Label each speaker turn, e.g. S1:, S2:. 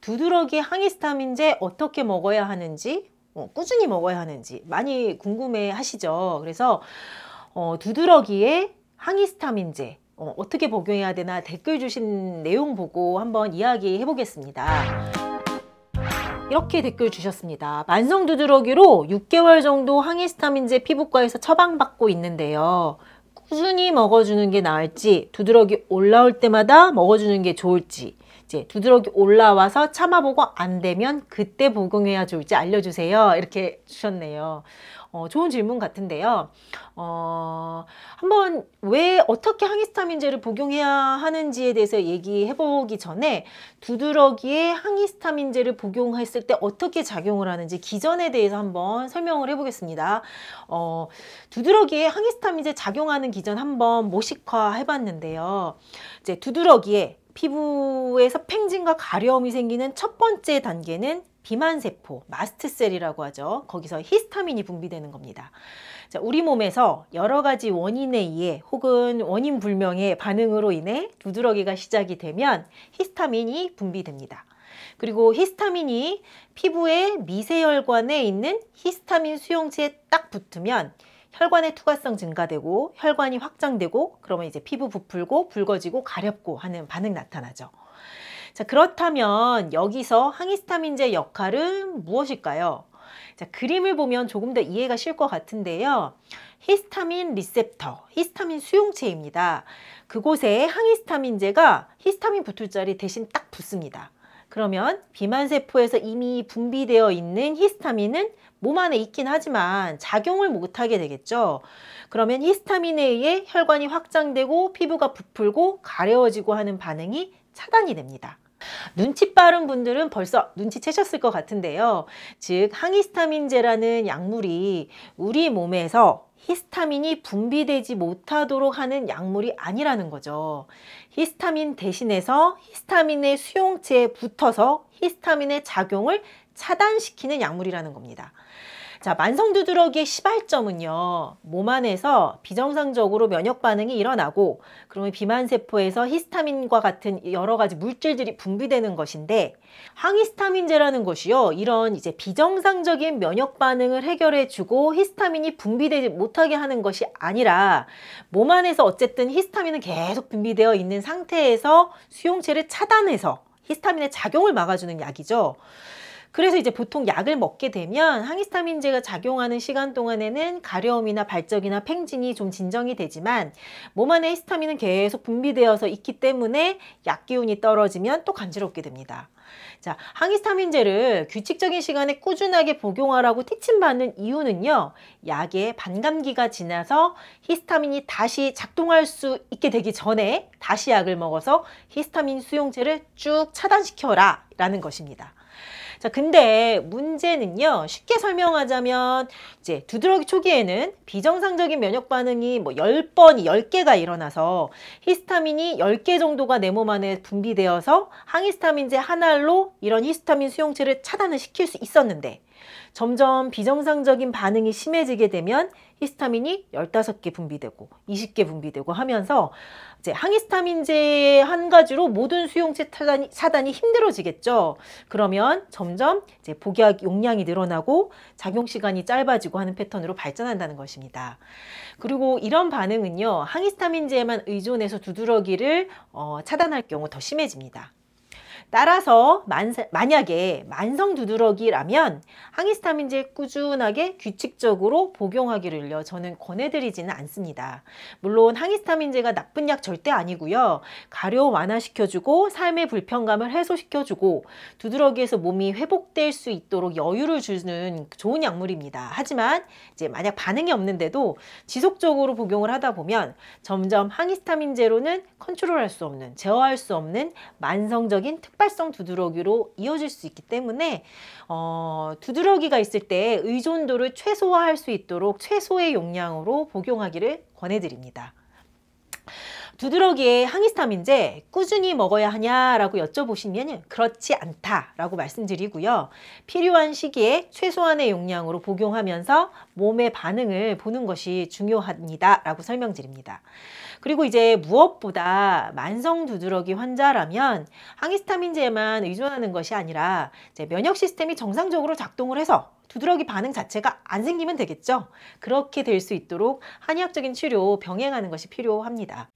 S1: 두드러기 항히스타민제 어떻게 먹어야 하는지 어, 꾸준히 먹어야 하는지 많이 궁금해 하시죠. 그래서 어, 두드러기에 항히스타민제 어, 어떻게 복용해야 되나 댓글 주신 내용 보고 한번 이야기해 보겠습니다. 이렇게 댓글 주셨습니다. 만성 두드러기로 6개월 정도 항히스타민제 피부과에서 처방받고 있는데요. 꾸준히 먹어주는 게 나을지 두드러기 올라올 때마다 먹어주는 게 좋을지 좋지 두드러기 올라와서 참아보고 안 되면 그때 복용해야 좋을지 알려주세요. 이렇게 주셨네요. 어, 좋은 질문 같은데요. 어, 한번 왜 어떻게 항히스타민제를 복용해야 하는지에 대해서 얘기해보기 전에 두드러기에 항히스타민제를 복용했을 때 어떻게 작용을 하는지 기전에 대해서 한번 설명을 해보겠습니다. 어, 두드러기에 항히스타민제 작용하는 기전 한번 모식화 해봤는데요. 이제 두드러기에 피부에서 팽진과 가려움이 생기는 첫 번째 단계는 비만세포, 마스트셀이라고 하죠. 거기서 히스타민이 분비되는 겁니다. 자, 우리 몸에서 여러 가지 원인에 의해 혹은 원인 불명의 반응으로 인해 두드러기가 시작이 되면 히스타민이 분비됩니다. 그리고 히스타민이 피부의 미세혈관에 있는 히스타민 수용체에 딱 붙으면 혈관의 투과성 증가되고 혈관이 확장되고 그러면 이제 피부 부풀고 붉어지고 가렵고 하는 반응 나타나죠. 자, 그렇다면 여기서 항히스타민제 역할은 무엇일까요? 자, 그림을 보면 조금 더 이해가 쉴 것 같은데요. 히스타민 리셉터, 히스타민 수용체입니다. 그곳에 항히스타민제가 히스타민 붙을 자리 대신 딱 붙습니다. 그러면 비만세포에서 이미 분비되어 있는 히스타민은 몸 안에 있긴 하지만 작용을 못하게 되겠죠. 그러면 히스타민에 의해 혈관이 확장되고 피부가 부풀고 가려워지고 하는 반응이 차단이 됩니다. 눈치 빠른 분들은 벌써 눈치채셨을 것 같은데요. 즉 항히스타민제라는 약물이 우리 몸에서 히스타민이 분비되지 못하도록 하는 약물이 아니라는 거죠. 히스타민 대신해서 히스타민의 수용체에 붙어서 히스타민의 작용을 차단시키는 약물이라는 겁니다. 자, 만성 두드러기의 시발점은요. 몸 안에서 비정상적으로 면역 반응이 일어나고 그러면 비만 세포에서 히스타민과 같은 여러 가지 물질들이 분비되는 것인데 항히스타민제라는 것이요. 이런 이제 비정상적인 면역 반응을 해결해 주고 히스타민이 분비되지 못하게 하는 것이 아니라 몸 안에서 어쨌든 히스타민은 계속 분비되어 있는 상태에서 수용체를 차단해서 히스타민의 작용을 막아주는 약이죠. 그래서 이제 보통 약을 먹게 되면 항히스타민제가 작용하는 시간 동안에는 가려움이나 발적이나 팽진이 좀 진정이 되지만 몸 안에 히스타민은 계속 분비되어서 있기 때문에 약 기운이 떨어지면 또 간지럽게 됩니다. 자, 항히스타민제를 규칙적인 시간에 꾸준하게 복용하라고 티칭받는 이유는요. 약의 반감기가 지나서 히스타민이 다시 작동할 수 있게 되기 전에 다시 약을 먹어서 히스타민 수용체를 쭉 차단시켜라 라는 것입니다. 자, 근데 문제는요. 쉽게 설명하자면 이제 두드러기 초기에는 비정상적인 면역 반응이 뭐 열번이열개가 일어나서 히스타민이 열 개 정도가 내 몸 안에 분비되어서 항히스타민제 한 알로 이런 히스타민 수용체를 차단을 시킬 수 있었는데 점점 비정상적인 반응이 심해지게 되면 히스타민이 15개 분비되고 20개 분비되고 하면서 이제 항히스타민제의 한 가지로 모든 수용체 차단이, 차단이 힘들어지겠죠. 그러면 점점 이제 복약 용량이 늘어나고 작용 시간이 짧아지고 하는 패턴으로 발전한다는 것입니다. 그리고 이런 반응은요. 항히스타민제에만 의존해서 두드러기를 어, 차단할 경우 더 심해집니다. 따라서 만세 만약에 만성 두드러기라면 항히스타민제 꾸준하게 규칙적으로 복용하기를요. 저는 권해드리지는 않습니다. 물론 항히스타민제가 나쁜 약 절대 아니고요. 가려 완화시켜주고 삶의 불편감을 해소시켜주고 두드러기에서 몸이 회복될 수 있도록 여유를 주는 좋은 약물입니다. 하지만 이제 만약 반응이 없는데도 지속적으로 복용을 하다 보면 점점 항히스타민제로는 컨트롤할 수 없는 제어할 수 없는 만성적인 특 삭발성 두드러기로 이어질 수 있기 때문에 어, 두드러기가 있을 때 의존도를 최소화할 수 있도록 최소의 용량으로 복용하기를 권해드립니다. 두드러기에 항히스타민제 꾸준히 먹어야 하냐라고 여쭤보시면 그렇지 않다라고 말씀드리고요. 필요한 시기에 최소한의 용량으로 복용하면서 몸의 반응을 보는 것이 중요합니다라고 설명드립니다. 그리고 이제 무엇보다 만성 두드러기 환자라면 항히스타민제에만 의존하는 것이 아니라 면역 시스템이 정상적으로 작동을 해서 두드러기 반응 자체가 안 생기면 되겠죠. 그렇게 될 수 있도록 한의학적인 치료 병행하는 것이 필요합니다.